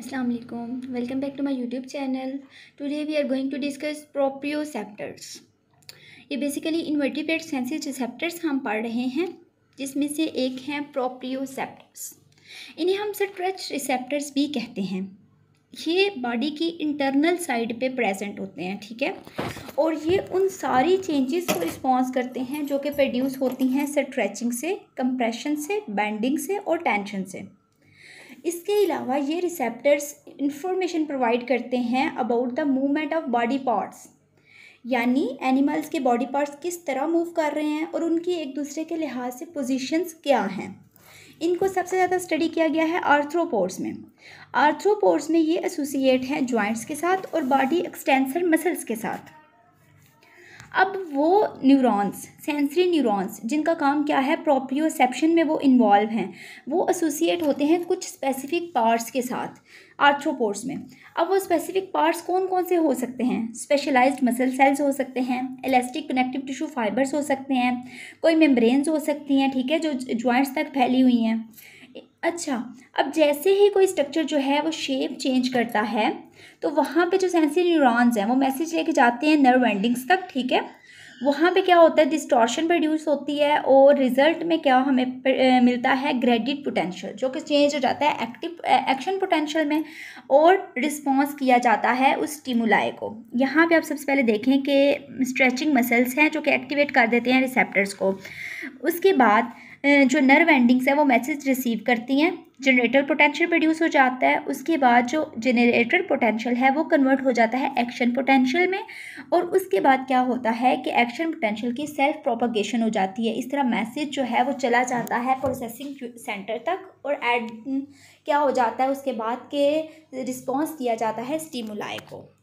Aslam welcome back to my YouTube channel today we are going to discuss proprioceptors ये basically इन्वर्टिपेट senses receptors हम पढ़ रहे हैं जिसमें से एक हैं प्रोप्रियो सेप्टर्स इन्हें हम स्ट्रेच रिसेप्टर्स भी कहते हैं ये बॉडी की इंटरनल साइड पे प्रेजेंट होते हैं ठीक है और ये उन सारी चेंजेस को रिस्पॉन्स करते हैं जो कि प्रोड्यूस होती हैं स्ट्रेचिंग से कंप्रेशन से बैंडिंग से और टेंशन से इसके अलावा ये रिसेप्टर्स इंफॉर्मेशन प्रोवाइड करते हैं about the movement of body parts यानी एनिमल्स के बॉडी पार्ट्स किस तरह मूव कर रहे हैं और उनकी एक दूसरे के लिहाज से पोजीशंस क्या हैं इनको सबसे ज़्यादा स्टडी किया गया है आर्थ्रोपोर्स में आर्थ्रोपोर्स में ये एसोसिएट हैं जॉइंट्स के साथ और बॉडी एक्सटेंसर मसल्स के साथ अब वो न्यूरॉन्स सेंसरी न्यूरॉन्स जिनका काम क्या है प्रोप्रियोसेप्शन में वो इन्वॉल्व हैं वो एसोसिएट होते हैं कुछ स्पेसिफिक पार्ट्स के साथ आर्थ्रोपोर्स में अब वो स्पेसिफिक पार्ट्स कौन कौन से हो सकते हैं स्पेशलाइज्ड मसल सेल्स हो सकते हैं इलास्टिक कनेक्टिव टिश्यू फाइबर्स हो सकते हैं कोई मेम्ब्रेन्स हो सकती हैं ठीक है जो ज्वाइंट्स तक फैली हुई हैं अच्छा अब जैसे ही कोई स्ट्रक्चर जो है वो शेप चेंज करता है तो वहाँ पे जो सेंसरी न्यूरॉन्स हैं वो मैसेज लेके जाते हैं नर्व एंडिंग्स तक ठीक है वहाँ पे क्या होता है डिस्टॉर्शन प्रोड्यूस होती है और रिजल्ट में क्या हमें पर, ए, मिलता है ग्रेडिट पोटेंशियल जो कि चेंज हो जाता है एक्टिव एक्शन पोटेंशियल में और रिस्पॉन्स किया जाता है उस स्टिमुलाई को यहाँ पे आप सबसे पहले देखें कि स्ट्रेचिंग मसल्स हैं जो कि एक्टिवेट कर देते हैं रिसेप्टर्स को उसके बाद जो नर्व एंडिंग्स है वो मैसेज रिसीव करती हैं जनरेटर पोटेंशियल प्रोड्यूस हो जाता है उसके बाद जो जनरेटर पोटेंशियल है वो कन्वर्ट हो जाता है एक्शन पोटेंशियल में और उसके बाद क्या होता है कि एक्शन पोटेंशियल की सेल्फ प्रोपगेशन हो जाती है इस तरह मैसेज जो है वो चला जाता है प्रोसेसिंग सेंटर तक और एड क्या हो जाता है उसके बाद के रिस्पॉन्स दिया जाता है स्टीमुलाई को